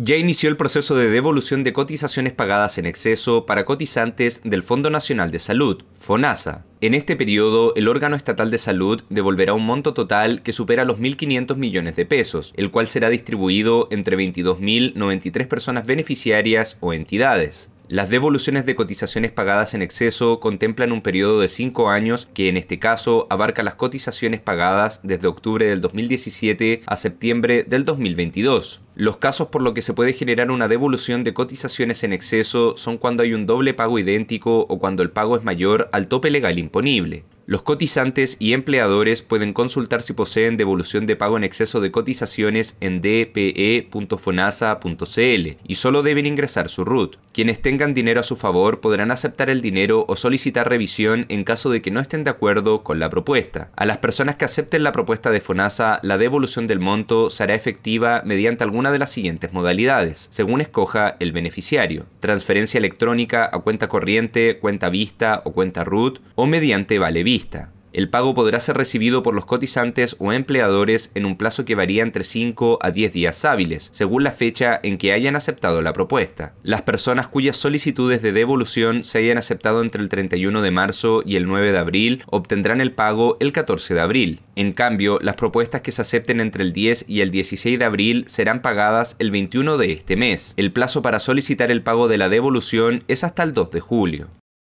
Ya inició el proceso de devolución de cotizaciones pagadas en exceso para cotizantes del Fondo Nacional de Salud, FONASA. En este periodo, el órgano estatal de salud devolverá un monto total que supera los 1.500 millones de pesos, el cual será distribuido entre 22.093 personas beneficiarias o entidades. Las devoluciones de cotizaciones pagadas en exceso contemplan un periodo de 5 años que en este caso abarca las cotizaciones pagadas desde octubre del 2017 a septiembre del 2022. Los casos por los que se puede generar una devolución de cotizaciones en exceso son cuando hay un doble pago idéntico o cuando el pago es mayor al tope legal imponible. Los cotizantes y empleadores pueden consultar si poseen devolución de pago en exceso de cotizaciones en dpe.fonasa.cl y solo deben ingresar su RUT. Quienes tengan dinero a su favor podrán aceptar el dinero o solicitar revisión en caso de que no estén de acuerdo con la propuesta. A las personas que acepten la propuesta de FONASA, la devolución del monto será efectiva mediante alguna de las siguientes modalidades, según escoja el beneficiario. Transferencia electrónica a cuenta corriente, cuenta vista o cuenta RUT o mediante vale el pago podrá ser recibido por los cotizantes o empleadores en un plazo que varía entre 5 a 10 días hábiles, según la fecha en que hayan aceptado la propuesta. Las personas cuyas solicitudes de devolución se hayan aceptado entre el 31 de marzo y el 9 de abril obtendrán el pago el 14 de abril. En cambio, las propuestas que se acepten entre el 10 y el 16 de abril serán pagadas el 21 de este mes. El plazo para solicitar el pago de la devolución es hasta el 2 de julio.